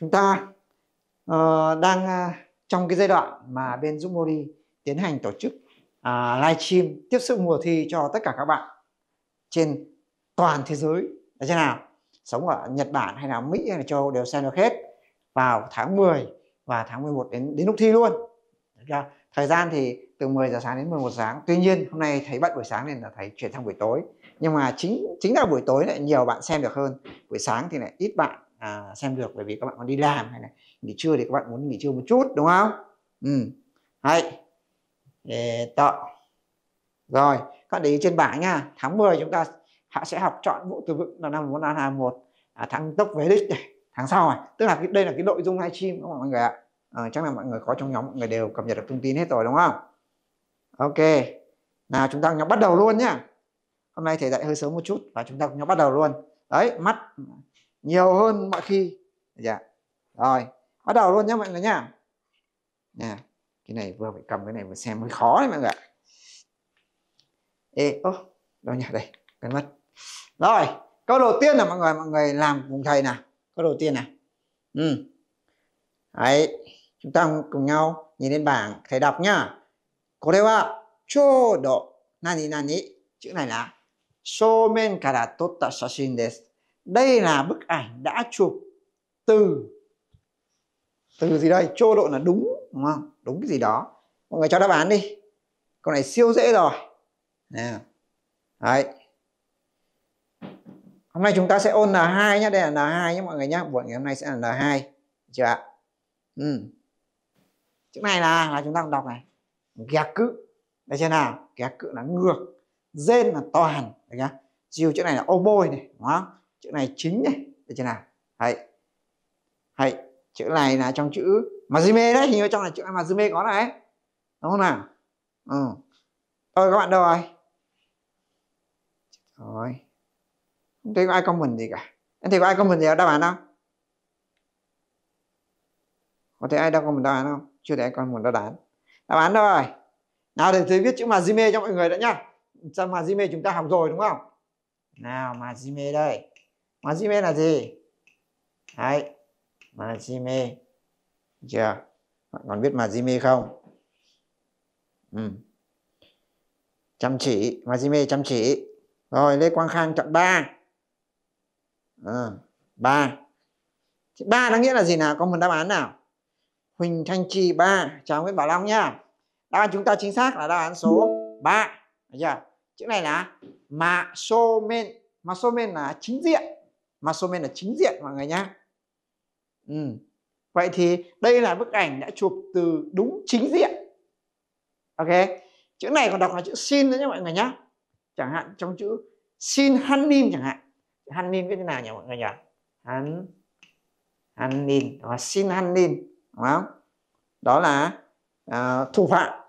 chúng ta uh, đang uh, trong cái giai đoạn mà bên Dũng Mori tiến hành tổ chức uh, live stream tiếp sức mùa thi cho tất cả các bạn trên toàn thế giới là thế nào sống ở Nhật Bản hay là Mỹ hay là châu đều xem được hết vào tháng 10 và tháng 11 đến đến lúc thi luôn thời gian thì từ 10 giờ sáng đến 11 giờ sáng tuy nhiên hôm nay thấy bắt buổi sáng nên là thấy chuyển sang buổi tối nhưng mà chính chính là buổi tối lại nhiều bạn xem được hơn buổi sáng thì lại ít bạn à, xem được bởi vì các bạn còn đi làm hay là nghỉ trưa thì các bạn muốn nghỉ trưa một chút đúng không ừ hay để tạo rồi các bạn để ý trên bảng nha tháng 10 chúng ta sẽ học chọn bộ từ vựng là năm món ăn hàng một à, tháng tốc về đích tháng sau này tức là cái, đây là cái nội dung livestream các mọi người ạ à, chắc là mọi người có trong nhóm mọi người đều cập nhật được thông tin hết rồi đúng không ok nào chúng ta nhóm bắt đầu luôn nhá hôm nay thầy dạy hơi sớm một chút và chúng ta cùng nhóm bắt đầu luôn đấy mắt nhiều hơn mọi khi dạ rồi bắt đầu luôn nhé mọi người nha. Nè, cái này vừa phải cầm cái này vừa xem mới khó đấy mọi người ạ ê ô đâu nhỉ đây cần mất rồi câu đầu tiên là mọi người mọi người làm cùng thầy nào câu đầu tiên nào ừ ấy. chúng ta cùng nhau nhìn lên bảng thầy đọc nhá có đây là chô độ nani nani chữ này là somen kara totta shashin desu đây là bức ảnh đã chụp từ từ gì đây Chô độ là đúng đúng không đúng cái gì đó mọi người cho đáp án đi Câu này siêu dễ rồi nè đấy hôm nay chúng ta sẽ ôn N2 nhé đây là N2 nhé mọi người nhé buổi ngày hôm nay sẽ là N2 chưa ạ ừ. chữ này là là chúng ta đọc này ghẹt cự đây chưa nào ghẹt cự là ngược dên là toàn được chưa chữ này là ô bôi này đúng không chữ này chính này được chưa nào hãy hãy chữ này là trong chữ majime đấy hình như trong này chữ majime có này đúng không nào ừ. thôi các bạn đâu rồi rồi không thấy có ai comment gì cả anh thấy có ai comment gì ở đáp án không có thấy ai đâu comment đáp án không chưa thấy ai comment đáp án đáp án đâu rồi nào để thấy viết chữ majime cho mọi người đã nhá trong majime chúng ta học rồi đúng không nào majime đây 真面目な gì đấy majime chưa bạn còn biết majime không ừ. chăm chỉ majime chăm chỉ rồi lê quang khang chọn ba ừ. ba thì ba nó nghĩa là gì nào có một đáp án nào huỳnh thanh trì ba chào nguyễn bảo long nhá đáp án chúng ta chính xác là đáp án số 3 Được chưa chữ này là mà so men mà so men là chính diện Masomen là chính diện mọi người nhé. ừ. vậy thì đây là bức ảnh đã chụp từ đúng chính diện ok chữ này còn đọc là chữ Xin nữa nhé mọi người nhé. chẳng hạn trong chữ Xin hanin chẳng hạn hanin viết thế nào nhỉ mọi người nhỉ Han hanin hoặc sin hanin đúng không đó là uh, thủ phạm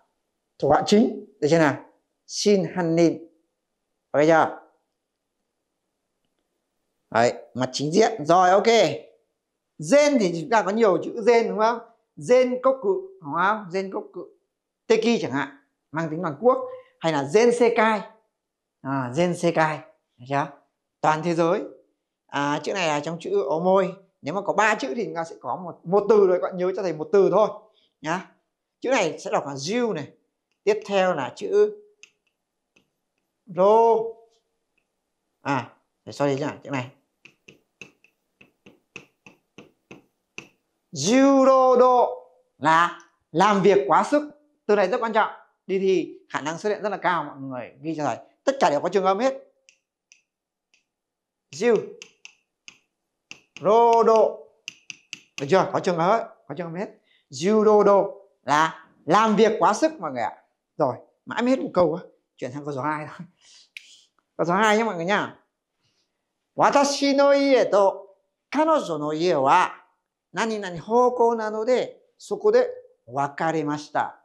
thủ phạm chính được chưa nào Xin hanin ok chưa Đấy, mặt chính diện. Rồi ok. Gen thì chúng ta có nhiều chữ gen đúng không? Gen cốc cự đúng không? Gen cốc cự. Teki chẳng hạn, mang tính toàn quốc hay là gen sekai. À, gen sekai, thấy chưa? Toàn thế giới. À, chữ này là trong chữ ố môi. Nếu mà có ba chữ thì chúng ta sẽ có một một từ rồi các bạn nhớ cho thầy một từ thôi nhá. Chữ này sẽ đọc là Jiu này. Tiếp theo là chữ Rô. À, để đi nhá, chữ này Jurodo là làm việc quá sức Từ này rất quan trọng Đi thi khả năng xuất hiện rất là cao mọi người ghi cho thầy Tất cả đều có trường âm hết Jiu Rodo Được chưa? Có trường âm hết Có trường âm hết Jurodo là làm việc quá sức mọi người ạ Rồi mãi mới hết một câu quá. Chuyển sang câu số 2 thôi Câu số 2 nhé mọi người nhá Watashi no ie to Kanojo no ie wa 何々方向なので、そこで分かれました。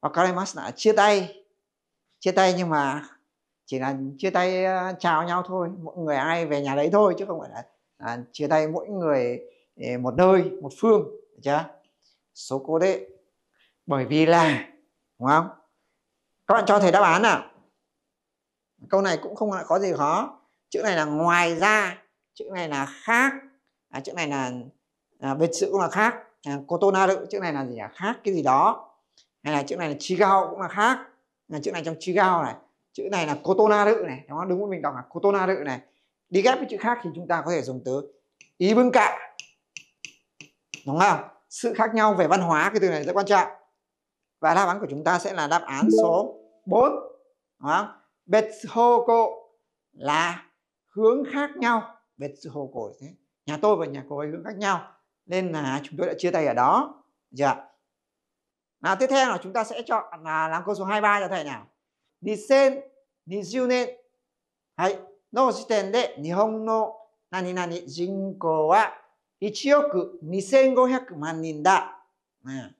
分かれました。chia tay. Chia tay nhưng mà chỉ là chia ờ, tay chào nhau thôi. Mỗi người ai về nhà đấy thôi chứ không phải là à, chia tay mỗi người ờ, một nơi, một phương. Được chưa? Số cô đấy. Bởi vì là, đúng không? Các bạn cho thầy đáp án nào. Câu này cũng không có gì khó. Chữ này là ngoài ra. Chữ này là khác. À, chữ này là à, biệt sự cũng là khác à, kotonaru chữ này là gì à khác cái gì đó hay là chữ này là chigao cũng là khác là chữ này trong chigao này chữ này là kotonaru này đó đúng mình đọc là kotonaru này đi ghép với chữ khác thì chúng ta có thể dùng từ ý bưng cạ đúng không sự khác nhau về văn hóa cái từ này rất quan trọng và đáp án của chúng ta sẽ là đáp án số 4 đúng không betshoku là hướng khác nhau betshoku thế nhà tôi và nhà cô ấy hướng khác nhau nên là chúng tôi đã chia tay ở đó dạ yeah. nào tiếp theo là chúng ta sẽ chọn là làm câu số 23 cho thầy nào 2020年はいの時点で日本の何々人口は1億2500万人だ。À.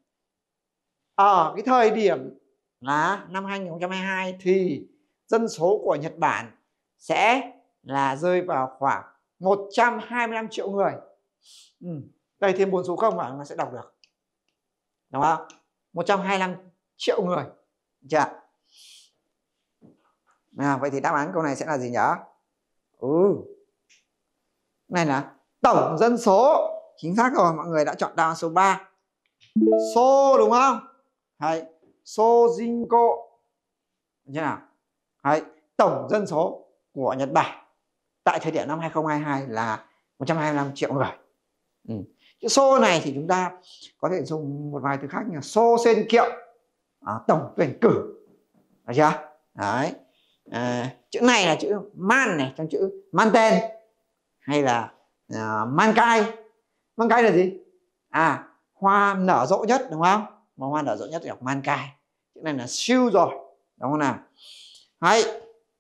Ở cái thời điểm là năm 2022 thì dân số của Nhật Bản sẽ là rơi vào khoảng 125 triệu người. Ừ đây thêm bốn số không vào nó sẽ đọc được đúng không 125 triệu người chưa nào vậy thì đáp án câu này sẽ là gì nhở ừ này là tổng dân số chính xác rồi mọi người đã chọn đáp án số 3 số đúng không hay số dinh cộ như nào hay tổng dân số của Nhật Bản tại thời điểm năm 2022 là 125 triệu người. Ừ chữ xô này thì chúng ta có thể dùng một vài từ khác như xô sen kiệu à, tổng tuyển cử được chưa đấy à, chữ này là chữ man này trong chữ man tên hay là à, man cai man cai là gì à hoa nở rộ nhất đúng không mà hoa nở rộ nhất là man cai chữ này là siêu rồi đúng không nào hay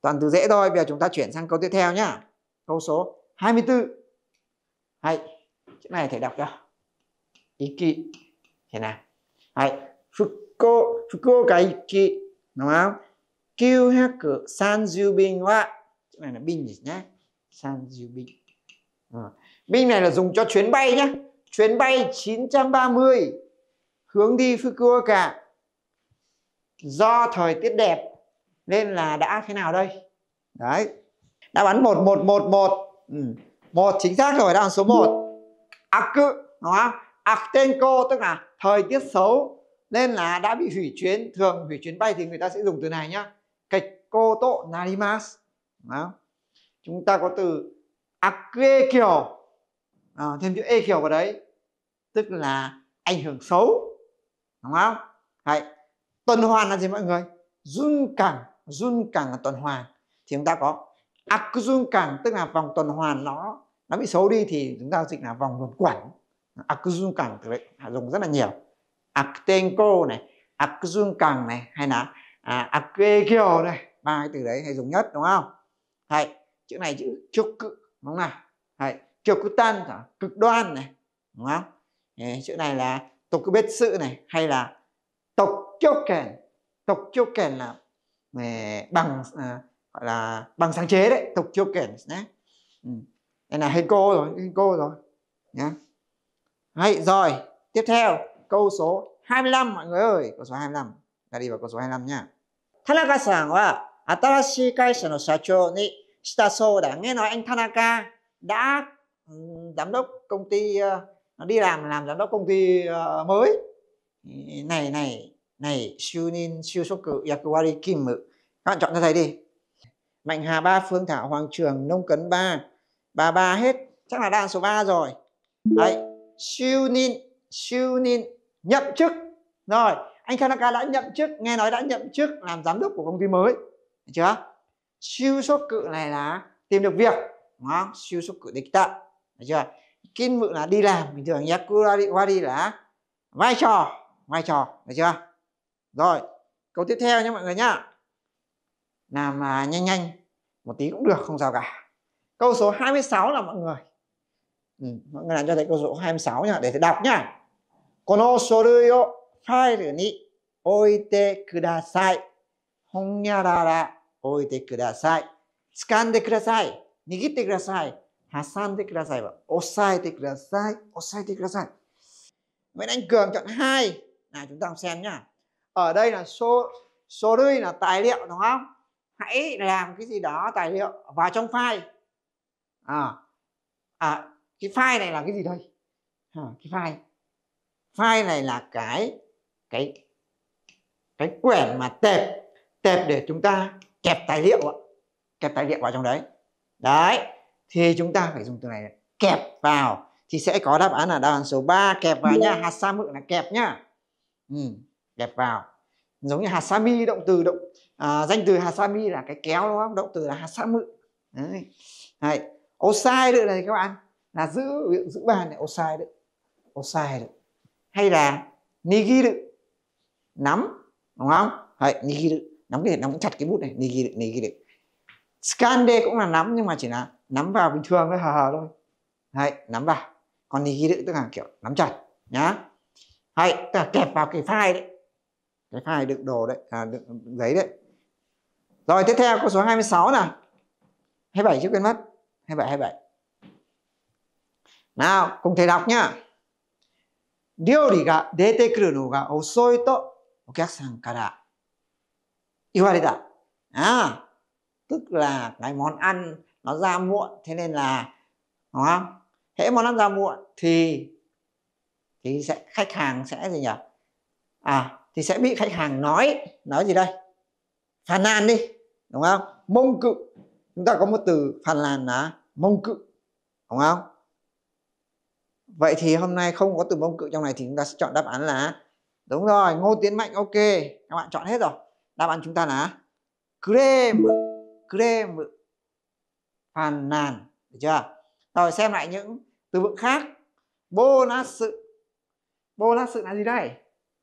toàn từ dễ thôi bây giờ chúng ta chuyển sang câu tiếp theo nhá câu số 24 mươi hay chữ này thầy đọc cho ý kỵ thế nào Đấy. Fuko Fukuoka iki đúng không? kêu cửa san 930 bin wa chữ này là bin gì nhá? 30 bin. Ừ. Ờ. Bin này là dùng cho chuyến bay nhá. Chuyến bay 930 hướng đi Fukuoka do thời tiết đẹp nên là đã thế nào đây? Đấy. Đáp án một một, một ừ. chính xác rồi, đáp án số 1 ác cự đúng không? Artenko tức là thời tiết xấu nên là đã bị hủy chuyến thường hủy chuyến bay thì người ta sẽ dùng từ này nhá kịch cô tộ narimas đó. chúng ta có từ akue kiểu à, thêm chữ e kiểu vào đấy tức là ảnh hưởng xấu đúng không Hay tuần hoàn là gì mọi người run cẳng run cẳng là tuần hoàn thì chúng ta có ak run cẳng tức là vòng tuần hoàn nó nó bị xấu đi thì chúng ta dịch là vòng luẩn quẩn akuzun càng từ đấy dùng rất là nhiều akutenko này akuzun càng này hay là à, akekyo này ba cái từ đấy hay dùng nhất đúng không hay chữ này chữ chúc đúng không nào hay chokutan cực đoan này đúng không Đấy, chữ này là tục biết sự này hay là tục chốc kèn tục chốc kèn là bằng à, gọi là bằng sáng chế đấy tục chốc kèn nhé ừ. Đây là cô rồi, cô rồi. Nhá. Hay rồi, tiếp theo câu số 25 mọi người ơi, câu số 25. Ta đi vào câu số 25 nhá. Tanaka san wa atarashi kaisha no shachou ni shita sou Nghe nói anh Tanaka đã ừ, giám đốc công ty ờ, nó đi làm làm giám đốc công ty ờ, mới. Này này này Shunin Shusoku Yakuwari Kim. Các bạn chọn cho thầy đi. Mạnh Hà Ba Phương Thảo Hoàng Trường Nông Cấn Ba bà bà hết chắc là đang số 3 rồi đấy nin Shunin nin nhậm chức rồi anh Kanaka đã nhậm chức nghe nói đã nhậm chức làm giám đốc của công ty mới Được chưa siêu số cự này là tìm được việc đúng không siêu số cự địch tận Được chưa Kim vự là đi làm bình thường yakurari wari là vai trò vai trò được chưa rồi câu tiếp theo nhé mọi người nhá làm à, nhanh nhanh một tí cũng được không sao cả câu số 26 là mọi người ừ, mọi người làm cho thầy câu số 26 nhá để thầy đọc nhá この書類をファイルに置いてください。ほんやらら置いてください。掴んでください。握ってください。挟んでくださいは押さえてください。押さえてください。Nguyễn Anh Cường chọn 2. Nào chúng ta cùng xem nhá. Ở đây là số số đuôi là tài liệu đúng không? Hãy làm cái gì đó tài liệu vào trong file à, à cái file này là cái gì đây à, cái file file này là cái cái cái quyển mà tệp tệp để chúng ta kẹp tài liệu ạ kẹp tài liệu vào trong đấy đấy thì chúng ta phải dùng từ này kẹp vào thì sẽ có đáp án là đáp án số 3 kẹp vào nhá hạt sa mượn là kẹp nhá ừ, kẹp vào giống như hạt sa mi động từ động à, danh từ hạt sa mi là cái kéo đúng không động từ là hạt sa mượn đấy. đấy offside được này các bạn là giữ giữ bàn này offside được offside được hay là ghi được nắm đúng không Đấy, ghi được nắm cái nắm chặt cái bút này ghi được ghi được Scan D cũng là nắm nhưng mà chỉ là nắm vào bình thường thôi hờ hờ thôi Đấy, nắm vào còn ghi được tức là kiểu nắm chặt nhá Đấy, là kẹp vào cái file đấy cái file đựng đồ đấy à, đựng giấy đấy rồi tiếp theo câu số 26 nào bảy chứ quên mất 27 27 nào cùng thầy đọc nhá Điều gì cả lý ga dete kuru no ga osoi to o kyak san kara iwareta à, tức là cái món ăn nó ra muộn thế nên là đúng không? hễ món ăn ra muộn thì thì sẽ khách hàng sẽ gì nhỉ à thì sẽ bị khách hàng nói nói gì đây phàn nàn đi đúng không mông cự chúng ta có một từ phàn nàn là mông cự đúng không vậy thì hôm nay không có từ mông cự trong này thì chúng ta sẽ chọn đáp án là đúng rồi ngô tiến mạnh ok các bạn chọn hết rồi đáp án chúng ta là cream cream phàn nàn được chưa rồi xem lại những từ vựng khác bonus sự bonus sự là gì đây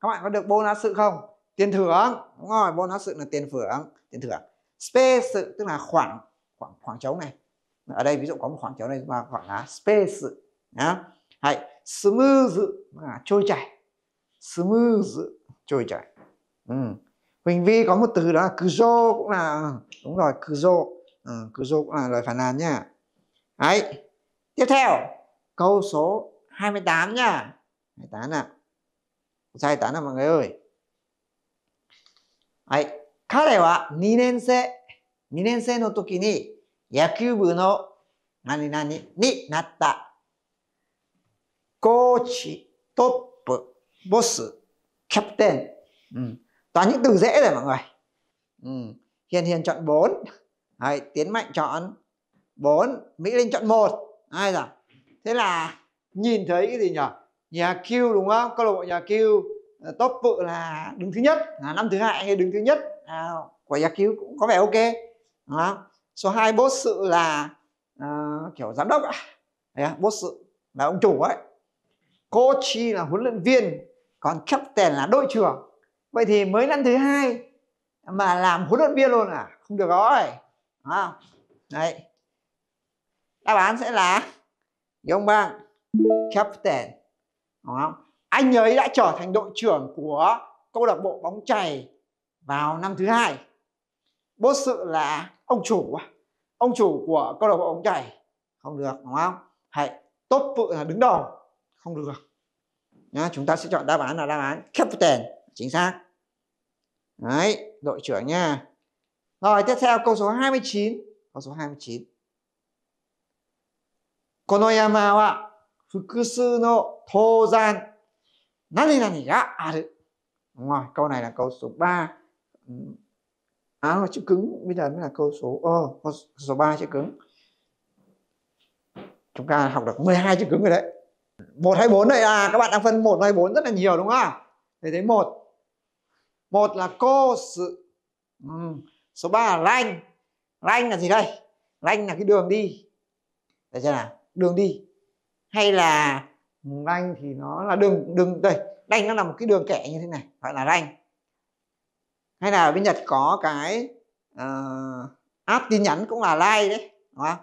các bạn có được bonus sự không tiền thưởng đúng rồi bonus sự là tiền thưởng tiền thưởng space tức là khoảng khoảng khoảng trống này ở đây ví dụ có một khoảng trống này mà gọi là space nhá hay smooth là trôi chảy smooth trôi chảy ừ. Huỳnh Vi có một từ đó là kuzo cũng là đúng rồi kuzo ừ, kuzo cũng là lời phản nàn nhá ấy tiếp theo câu số 28 nhá 28 nào sai 28 nào mọi người ơi ấy 彼は2年生2年生の時に野球部の何々になった。コーチ、トップ、ボス、キャプテン. Ừ. Toàn những từ dễ rồi mọi người. Ừ. Hiền Hiền chọn 4. Đấy, Tiến Mạnh chọn 4. Mỹ Linh chọn 1. Ai rồi? Thế là nhìn thấy cái gì nhỉ? Nhà Q đúng không? Câu lạc bộ nhà Q top vự là đứng thứ nhất, là năm thứ hai hay đứng thứ nhất à, của nhà Q cũng có vẻ ok đó. số 2 bốt sự là uh, kiểu giám đốc đấy, bốt sự là ông chủ ấy coach là huấn luyện viên còn captain là đội trưởng vậy thì mới năm thứ hai mà làm huấn luyện viên luôn à không được rồi đó. đấy đáp án sẽ là ông bạn captain đúng anh ấy đã trở thành đội trưởng của câu lạc bộ bóng chày vào năm thứ hai boss sự là ông chủ à. ông chủ của câu lạc bộ ống chảy không được đúng không hãy tốt tự là đứng đầu không được Nhá, chúng ta sẽ chọn đáp án là đáp án captain chính xác đấy đội trưởng nha rồi tiếp theo câu số 29 câu số 29 Konoyama wa fukusu no tozan nani nani ga à, rồi câu này là câu số 3 á à, chữ cứng bây giờ mới là câu số ô ờ, số 3 chữ cứng chúng ta học được 12 chữ cứng rồi đấy một hay bốn này à? các bạn đang phân một hay bốn rất là nhiều đúng không thế thấy một một là cô sự ừ. số 3 là ranh ranh là gì đây ranh là cái đường đi để chưa nào đường đi hay là ranh thì nó là đường đường đây ranh nó là một cái đường kẻ như thế này gọi là ranh hay là bên Nhật có cái uh, app tin nhắn cũng là like đấy đúng không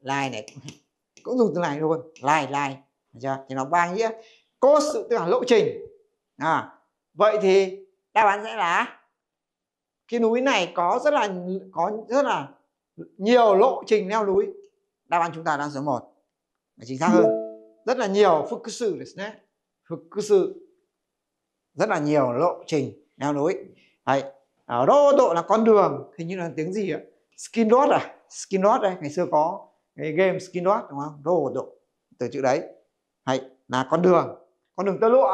like này cũng, dùng từ này luôn like like chưa? thì nó ba nghĩa có sự tức là lộ trình à, vậy thì đáp án sẽ là cái núi này có rất là có rất là nhiều lộ trình leo núi đáp án chúng ta đang số một, và chính xác hơn rất là nhiều phức cứ sự phức cứ sự rất là nhiều lộ trình leo núi đấy à, ờ, đô độ là con đường hình như là tiếng gì ạ skin dot à skin dot đây ngày xưa có cái game skin dot đúng không đô độ từ chữ đấy hay là con đường con đường tơ lụa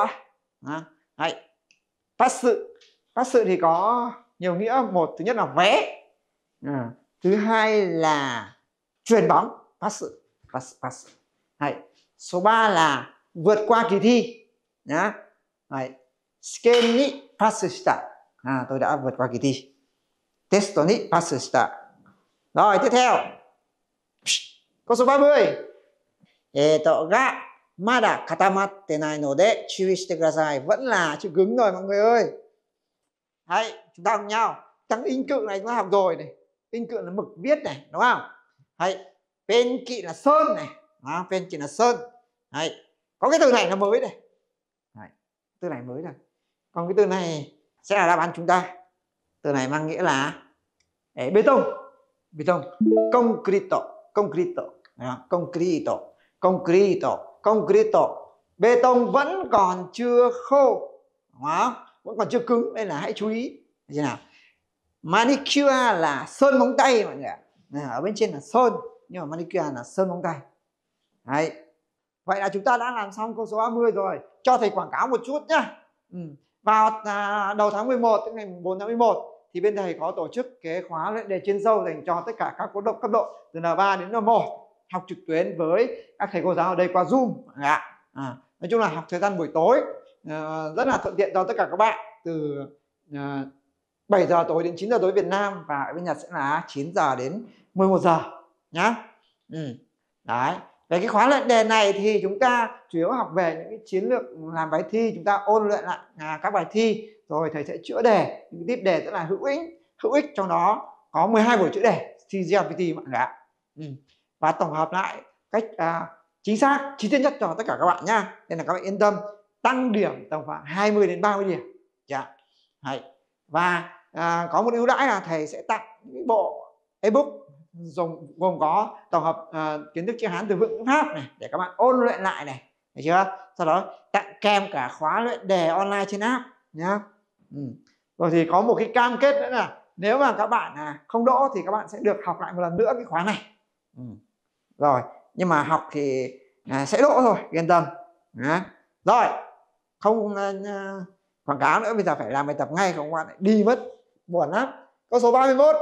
à, hay phát sự phát sự thì có nhiều nghĩa một thứ nhất là vé à, thứ hai là truyền bóng phát sự pass pass Hay. số 3 là vượt qua kỳ thi nhá Hay. passista à, tôi đã vượt qua kỳ thi test testonic pass rồi tiếp theo câu số 30 vẫn là chữ cứng rồi mọi người ơi. Hãy chúng ta cùng nhau. Tăng in cự này chúng ta học rồi này. In cự là mực viết này, đúng không? Hãy pen kỵ là sơn này. Đó, pen kỵ là sơn. Đấy, có cái từ này nó mới này. từ này mới này. Còn cái từ này sẽ là đáp án chúng ta từ này mang nghĩa là đấy, bê tông bê tông concreto concreto concreto concreto concreto bê tông vẫn còn chưa khô đúng không? vẫn còn chưa cứng nên là hãy chú ý thế nào manicure là sơn móng tay mọi người ạ ở bên trên là sơn nhưng mà manicure là sơn móng tay đấy vậy là chúng ta đã làm xong câu số 30 rồi cho thầy quảng cáo một chút nhá ừ vào à, đầu tháng 11 tức ngày 4 tháng 11 thì bên thầy có tổ chức cái khóa luyện đề chuyên sâu dành cho tất cả các cố động cấp độ từ N3 đến N1 học trực tuyến với các thầy cô giáo ở đây qua Zoom ạ. À, nói chung là học thời gian buổi tối ờ, rất là thuận tiện cho tất cả các bạn từ uh, ờ, 7 giờ tối đến 9 giờ tối Việt Nam và ở bên Nhật sẽ là 9 giờ đến 11 giờ nhá. Ừ. Đấy về cái khóa luận đề này thì chúng ta chủ yếu học về những cái chiến lược làm bài thi chúng ta ôn luyện lại à, các bài thi rồi thầy sẽ chữa đề những tiếp đề rất là hữu ích hữu ích trong đó có 12 buổi chữa đề thi GPT mọi người ạ ừ. và tổng hợp lại cách à, chính xác chi tiết nhất cho tất cả các bạn nhá nên là các bạn yên tâm tăng điểm tầm khoảng 20 đến 30 điểm dạ hay và à, có một ưu đãi là thầy sẽ tặng những bộ ebook dùng gồm có tổng hợp uh, kiến thức chữ Hán từ vựng pháp này để các bạn ôn luyện lại này được chưa sau đó tặng kèm cả khóa luyện đề online trên app nhá ừ. rồi thì có một cái cam kết nữa là nếu mà các bạn à, không đỗ thì các bạn sẽ được học lại một lần nữa cái khóa này ừ. rồi nhưng mà học thì à, sẽ đỗ thôi yên tâm Đó. rồi không à, à, quảng cáo nữa bây giờ phải làm bài tập ngay không các bạn đi mất buồn lắm câu số 31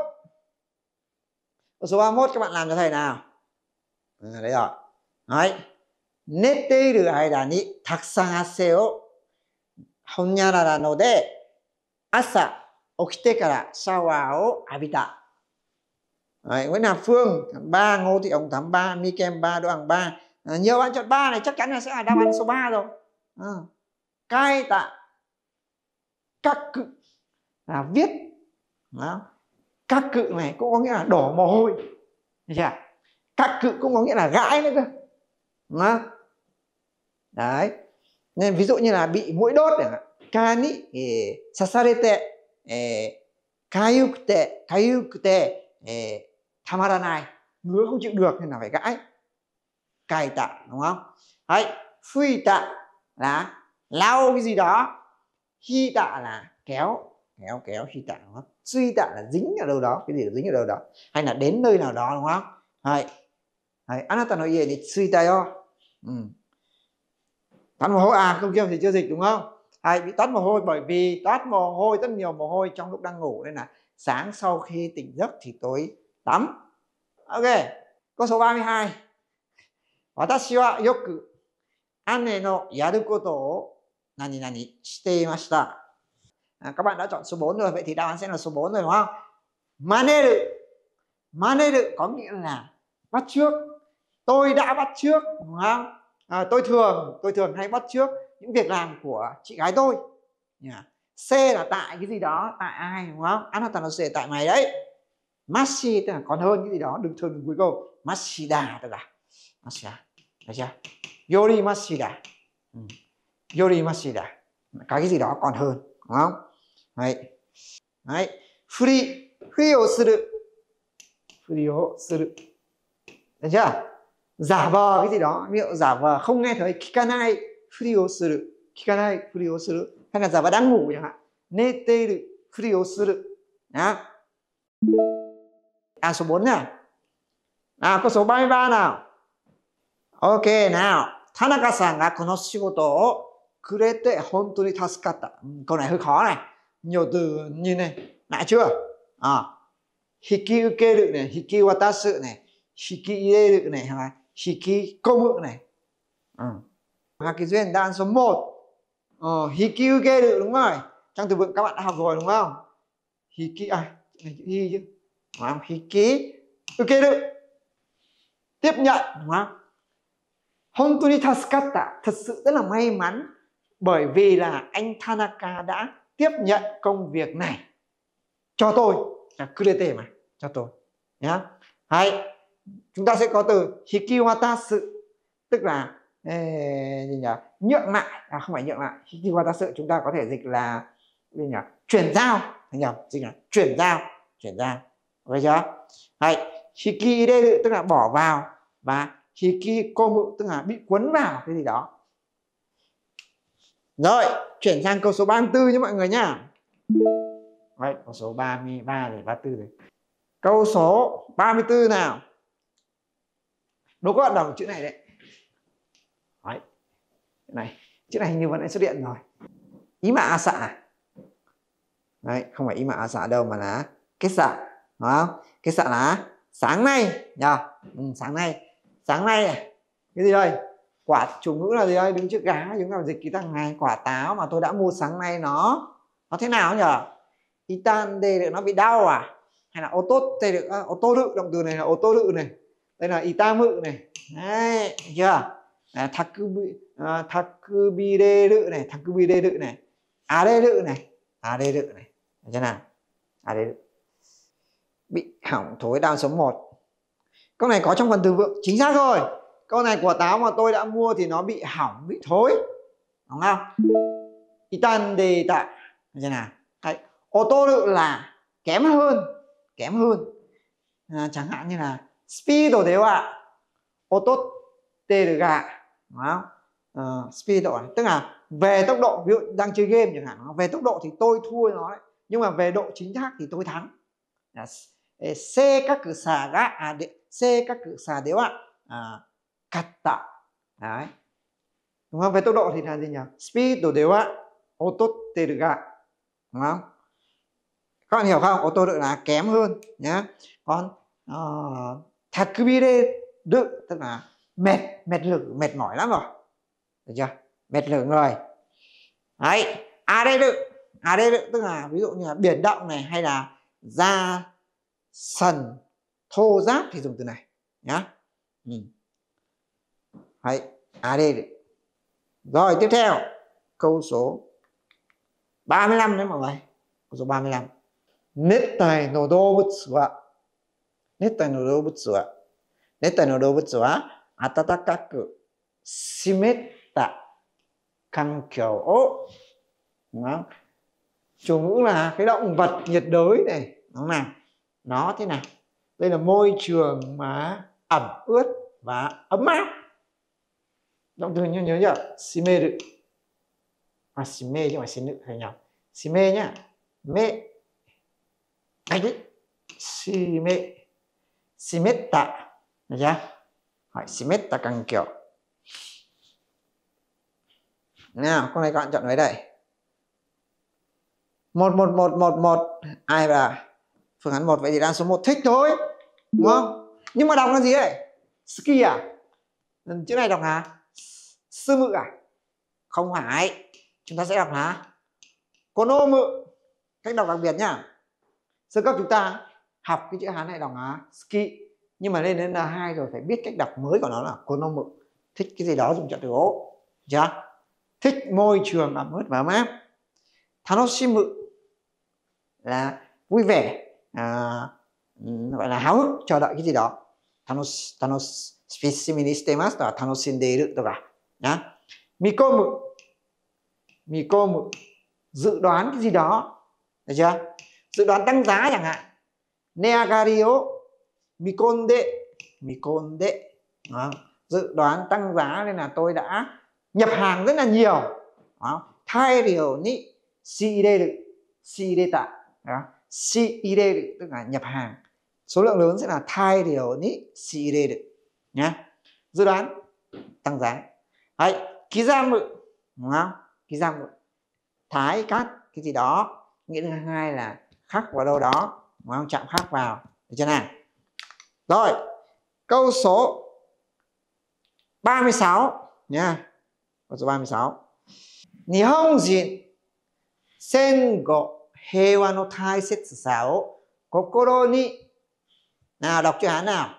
số 31 các bạn làm cho thầy nào đấy rồi nói rửa iru đà ni takusan hase o honyarara no de asa okite kara shower o abita Đấy, Nguyễn Hà Phương 3, Ngô Thị ông Thắm 3, Mi Kem 3, Đỗ Hằng 3 à, Nhiều bạn chọn 3 này chắc chắn là sẽ là đáp án số 3 rồi à, Cai tạ Các cự là viết Đó các cự này cũng có nghĩa là đổ mồ hôi chưa? các cự cũng có nghĩa là gãi nữa cơ mà đấy nên ví dụ như là bị mũi đốt chẳng hạn kani sasarete kayukute kayukute tamaranai ngứa không chịu được nên là phải gãi cài tạ đúng không đấy phui tạ là lau cái gì đó khi tạ là kéo kéo kéo khi tạ đúng không suy tạo là dính ở đâu đó cái gì là dính ở đâu đó hay là đến nơi nào đó đúng không hay hay anata no ie ni tsuitayo ừ. toát mồ hôi à không kêu thì chưa dịch đúng không hay bị toát mồ hôi bởi vì toát mồ hôi rất nhiều mồ hôi trong lúc đang ngủ nên là sáng sau khi tỉnh giấc thì tối tắm ok câu số 32 Watashi wa yoku ane no yaru koto o nani nani shite imashita à, các bạn đã chọn số 4 rồi vậy thì đáp án sẽ là số 4 rồi đúng không mane đự có nghĩa là bắt trước tôi đã bắt trước đúng không à, tôi thường tôi thường hay bắt trước những việc làm của chị gái tôi c là tại cái gì đó tại ai đúng không anatanose tại mày đấy mashi tức là còn hơn cái gì đó đừng thường đừng cuối câu mashida tức là mashida được chưa yori mashida ừ. yori mashida cái cái gì đó còn hơn đúng không はい。はい。ふり、ふりをする。ふりをする。じゃあ、ザバー、見てろ。ザバー、本音と聞かないふりをする。聞かないふりをする。ただかザバダンゴーや。寝ているふりをする。な。あそぼうな。あ、こそバイバーな。オッケーな。田中さんがこの仕事をくれて本当に助かった。うん、こ来これ。nhiều từ như này đã chưa à hiki uke được này hiki watasu này hiki ide được này hoặc là hiki komu này ừ. hoặc cái duyên đan số 1 ờ, hiki uke được đúng rồi trong từ vựng các bạn đã học rồi đúng không hiki à này chữ hi chứ đúng không hiki uke được tiếp nhận đúng không Hontuni tasukata thật sự rất là may mắn bởi vì là anh Tanaka đã tiếp nhận công việc này cho tôi là kurete mà cho tôi nhá hay chúng ta sẽ có từ hikiwata sự tức là gì nhỉ? nhượng lại à, không phải nhượng lại hikiwata sự chúng ta có thể dịch là gì nhỉ? chuyển giao nhỉ? dịch là chuyển giao chuyển giao ok chưa hay hiki ide tức là bỏ vào và hiki komu tức là bị cuốn vào cái gì đó rồi, chuyển sang câu số 34 nhé mọi người nha. Đấy, câu số 33 rồi, 34 rồi. Câu số 34 nào. Đố có đồng chữ này đấy. Đấy. này, chữ này hình như vẫn đã xuất hiện rồi. Ý mạ à xạ. Đấy, không phải ý mạ à xạ đâu mà là kết xạ, đúng không? Kết xạ là sáng nay nhờ. Ừ, sáng nay. Sáng nay à? Cái gì đây? quả chủ ngữ là gì đây đứng trước gá chúng ta dịch ký tăng ngày quả táo mà tôi đã mua sáng nay nó nó thế nào nhở itan đê được nó bị đau à hay là ô tô tê được à, ô tô đự động từ này là ô tô đự này đây là ita mự này đấy chưa à, takubi à, takubi đê đự này takubi đê đự này à đê đự này à đê đự này thế nào à đê đự bị hỏng thối đau số 1 câu này có trong phần từ vựng chính xác rồi con này quả táo mà tôi đã mua thì nó bị hỏng bị thối đúng không thì tan đề tạ như nào Đấy. ô tô là kém hơn kém hơn à, chẳng hạn như là speed đồ thế ạ ô tô tê được gà đúng không uh, speed độ tức là về tốc độ ví dụ đang chơi game chẳng hạn về tốc độ thì tôi thua nó đấy nhưng mà về độ chính xác thì tôi thắng là c các cử xà gạ à c các cử xà đéo ạ à, katta đấy đúng không về tốc độ thì là gì nhỉ speed đồ đều ạ ô tô tê được ạ đúng không các bạn hiểu không ô tô được là kém hơn nhá còn uh, thật cứ bi đê đự tức là mệt mệt lực mệt mỏi lắm rồi được chưa mệt lực người. đấy à đây đự à đây đự tức là ví dụ như là biển động này hay là da sần thô ráp thì dùng từ này nhá ừ. Đấy, đây Rồi tiếp theo, câu số 35 đấy mọi người. Câu số 35. Nết tài nổ đô bất sửa. Nết tài nổ đô bất sửa. Nết tài nổ đô bất sửa. Atatakaku. Shimetta. Căn kiểu ố. Chủ ngữ là cái động vật nhiệt đới này. Nó nào? Nó thế nào? Đây là môi trường mà ẩm ướt và ấm áp động từ nhớ nhớ nhớ si mê được, à si mê chứ mà shinu hơi si mê nhá mê, cái me anh biết shime shimetta được chưa hỏi shimetta càng kiểu nào con này các bạn chọn với đây một một một một một ai là phương án một vậy thì đa số một thích thôi đúng không nhưng mà đọc là gì ấy ski à chữ này đọc hả sư mự à không phải chúng ta sẽ đọc là kono mự cách đọc đặc biệt nhá sơ cấp chúng ta học cái chữ hán này đọc là ski nhưng mà lên đến là hai rồi phải biết cách đọc mới của nó là kono mự thích cái gì đó dùng trợ từ ố chưa thích môi trường ẩm ướt và ấm áp mự là vui vẻ à, gọi là háo hức chờ đợi cái gì đó mự tanos tanos 楽しみにしてますとか楽しんでいるとか nhá mikomu mikomu dự đoán cái gì đó được chưa dự đoán tăng giá chẳng hạn neagario mikonde mikonde đó. dự đoán tăng giá nên là tôi đã nhập hàng rất là nhiều đó. thay điều ni shiireru shiireta đó shiireru tức là nhập hàng số lượng lớn sẽ là thay điều ni shiireru nhá dự đoán tăng giá Đấy, ký giam ngự đúng không ký giam ngự thái cắt cái gì đó nghĩa thứ hai là khắc vào đâu đó đúng không chạm khắc vào được chưa nào rồi câu số 36 nhá câu số 36 Nihon jin sengo heiwa no taisetsu sa o kokoro nào đọc cho hắn nào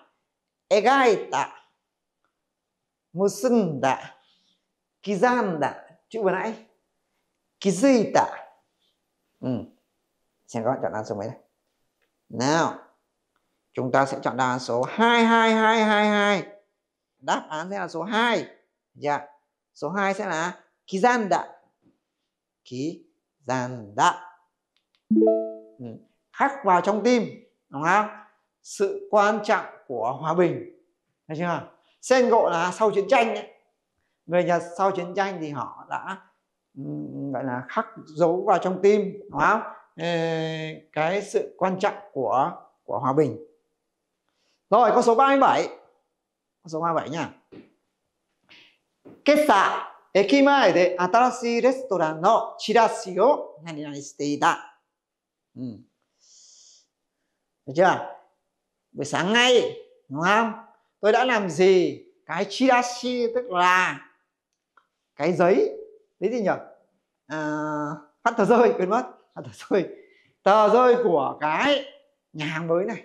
kizanda chữ vừa nãy kizita ừ. xem các bạn chọn đáp án số mấy đây nào chúng ta sẽ chọn đáp án số 22222 đáp án sẽ là số 2 dạ yeah. số 2 sẽ là kizanda kizanda ừ. khắc vào trong tim đúng không sự quan trọng của hòa bình thấy chưa sen gộ là sau chiến tranh ấy, người Nhật sau chiến tranh thì họ đã ừ, gọi là khắc dấu vào trong tim đúng không? cái sự quan trọng của của hòa bình rồi con số 37 con số 37 nha 今朝駅前で新しいレストランのチラシを何々していた。Ừ. Được chưa? Buổi sáng ngay đúng không? Tôi đã làm gì? Cái chirashi tức là cái giấy đấy gì nhỉ à, phát tờ rơi quên mất phát tờ rơi tờ rơi của cái nhà hàng mới này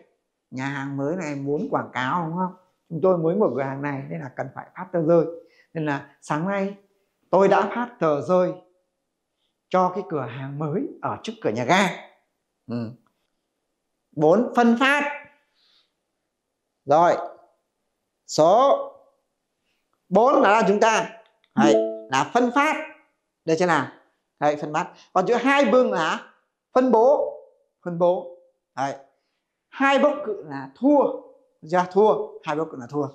nhà hàng mới này muốn quảng cáo đúng không chúng tôi mới mở cửa hàng này nên là cần phải phát tờ rơi nên là sáng nay tôi đã phát tờ rơi cho cái cửa hàng mới ở trước cửa nhà ga ừ. bốn phân phát rồi số 4 là chúng ta Hay là phân phát để thế nào đấy phân phát còn chữ hai bưng là phân bố phân bố đấy. hai bốc cự là thua ra thua hai bốc cự là thua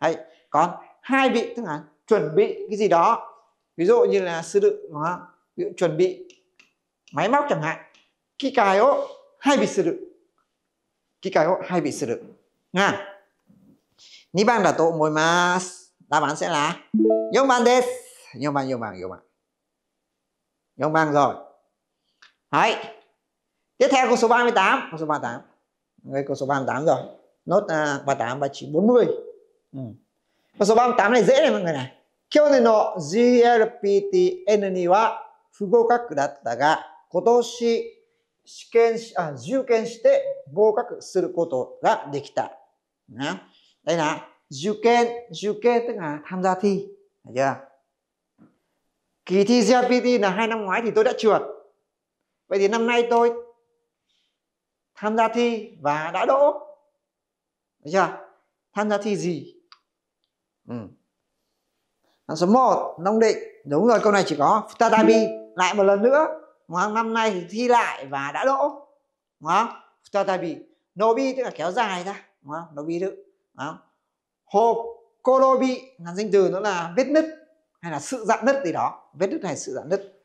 đấy còn hai vị tức là chuẩn bị cái gì đó ví dụ như là sư đựng đó, ví dụ chuẩn bị máy móc chẳng hạn khi cài ô hai vị sư đựng khi cài ô hai vị sư đựng nha ni bang đã tổ mồi mà đáp án sẽ là nhóm bạn です nhưng mà nhưng mà nhưng mà nhưng mang rồi Đấy. tiếp theo câu số 38 câu số 38 Đây, câu số 38 rồi nốt uh, 38 39 40 ừ. câu số 38 này dễ này mọi người này kêu 去年の GLPTN には不合格だったが、今年試験しあ受験して合格することができた。な。đây là 受験、受験 tức là tham gia thi. Được chưa? kỳ thi GPT là hai năm ngoái thì tôi đã trượt vậy thì năm nay tôi tham gia thi và đã đỗ Đấy chưa tham gia thi gì ừ. số 1 Nông Định Đúng rồi câu này chỉ có Futatabi Lại một lần nữa Đúng Năm nay thì thi lại và đã đỗ Đúng không? Futatabi Nobi tức là kéo dài ra Đúng không? Nobi tự Đúng không? Hokorobi là danh từ nữa là vết nứt Hay là sự dạn nứt gì đó vết đứt hay sự giãn nứt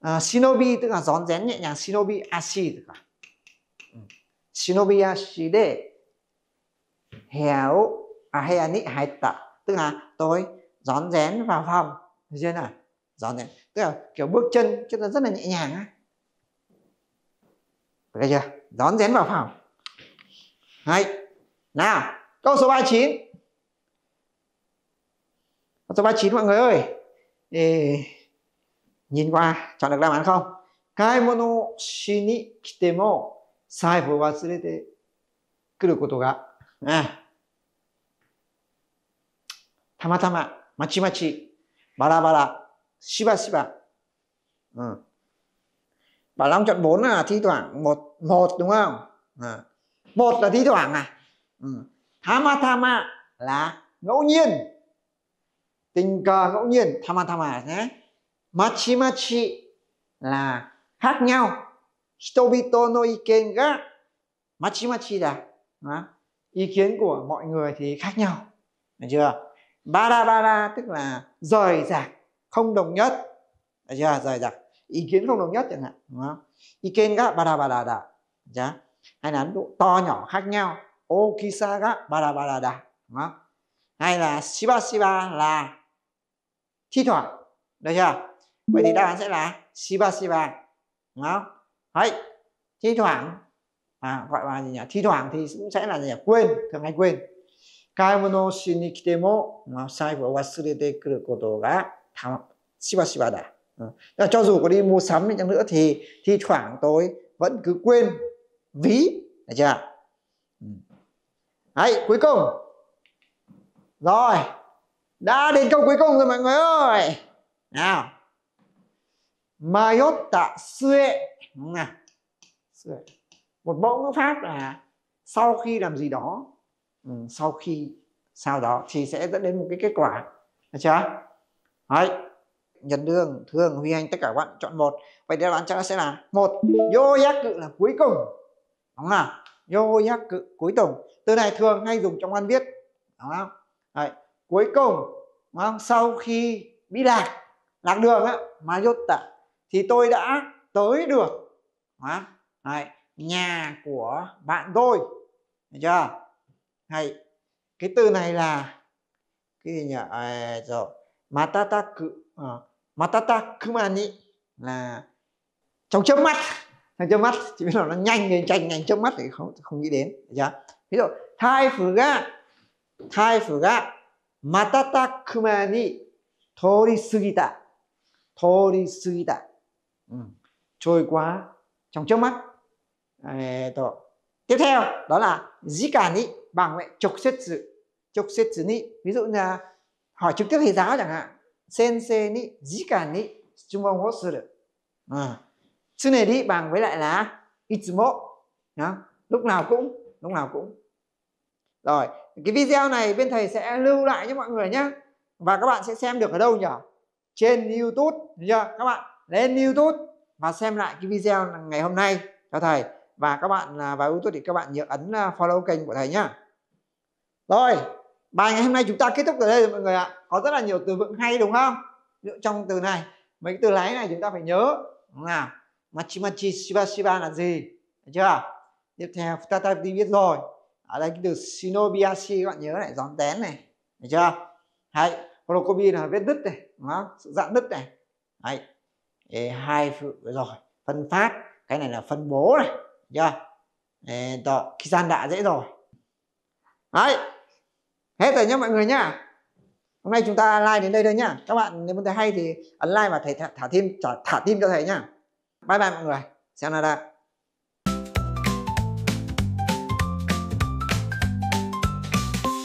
à, shinobi tức là gión rén nhẹ nhàng shinobi ashi tức là ừ. shinobi ashi de hẻo à hay ani hai tạ tức là tôi gión rén vào phòng thấy chưa nào gión rén tức là kiểu bước chân chúng ta rất là nhẹ nhàng á Được chưa gión rén vào phòng hay nào câu số 39 câu số 39 mọi người ơi えー、nhìn qua chọn được đáp án không? 買い物をしに来ても財布を忘れてくることが、ね、たまたま、まちまち、バラバラ、しばしば。Ừ. Bảo Long chọn 4 là thi thoảng một một đúng không? À. Một là thi thoảng à. Ừ. Thama thama là ngẫu nhiên tình cờ ngẫu nhiên tham tham thama à, nhé machi machi là khác nhau hitobito no iken ga machi machi là đó. ý kiến của mọi người thì khác nhau được chưa bara bara tức là rời rạc không đồng nhất được chưa rời rạc ý kiến không đồng nhất chẳng hạn đúng không iken ga bara bara da dạ hay là độ to nhỏ khác nhau okisa ga bara bara da đúng không hay là shiba shiba là thi thoảng được chưa vậy thì đáp án sẽ là shiba shiba đúng không đấy thi thoảng à, gọi là gì nhỉ thi thoảng thì cũng sẽ là gì nhỉ quên thường hay quên kai mono shi ni kite mo sai wa wasurete kuru koto ga shiba shiba da ừ. cho dù có đi mua sắm đi chăng nữa thì thi thoảng tôi vẫn cứ quên ví được chưa ừ. đấy cuối cùng rồi đã đến câu cuối cùng rồi mọi người ơi nào Mayotta suệ đúng không nào suệ một mẫu ngữ pháp là sau khi làm gì đó ừ, sau khi sau đó thì sẽ dẫn đến một cái kết quả được chưa Đấy. Nhật Đương, thường Huy Anh tất cả bạn chọn một. Vậy đáp án chắc là sẽ là một. giác Yoyaku là cuối cùng. Đúng không? nào, giác Yoyaku cuối cùng. Từ này thường hay dùng trong văn viết. Đúng không? Đấy cuối cùng sau khi bị lạc lạc đường á Mayotta thì tôi đã tới được nhà của bạn tôi Thấy chưa hay cái từ này là cái gì nhỉ à, rồi matataku à, matatakumani là trong chớp mắt trong chớp mắt chỉ biết là nó nhanh nên tranh nhanh chớp mắt thì không không nghĩ đến Thấy chưa ví dụ thai phử ga thai phử ga 瞬く間に通り過ぎた通り過ぎた、ừ. trôi quá trong trước mắt à, tiếp theo đó là dĩ cả nị bằng mẹ chục xét sự chục xét sự nị ví dụ là hỏi trực tiếp thầy giáo chẳng hạn sen nị dĩ cả nị chúng con có sự được, à. sự này đi bằng với lại là itsumo đó. lúc nào cũng lúc nào cũng rồi cái video này bên thầy sẽ lưu lại cho mọi người nhé và các bạn sẽ xem được ở đâu nhỉ trên YouTube nhá các bạn lên YouTube và xem lại cái video ngày hôm nay cho thầy và các bạn à, vào YouTube thì các bạn nhớ ấn à, follow kênh của thầy nhá rồi bài ngày hôm nay chúng ta kết thúc ở đây rồi mọi người ạ có rất là nhiều từ vựng hay đúng không trong từ này mấy từ lái này chúng ta phải nhớ là machi machi shiba shiba là gì Được chưa tiếp theo ta, ta đi biết rồi ở đây cái từ shinobiashi các bạn nhớ lại gión tén này được chưa hay horokobi là vết đứt này nó sự dạn đứt này đấy hai rồi phân phát cái này là phân bố này được chưa đó, khi gian đạ dễ rồi đấy hết rồi nhá mọi người nhá hôm nay chúng ta like đến đây thôi nhá các bạn nếu muốn thấy hay thì ấn like và thầy thả, thả tim thả, thả tim cho thầy nhá bye bye mọi người xem là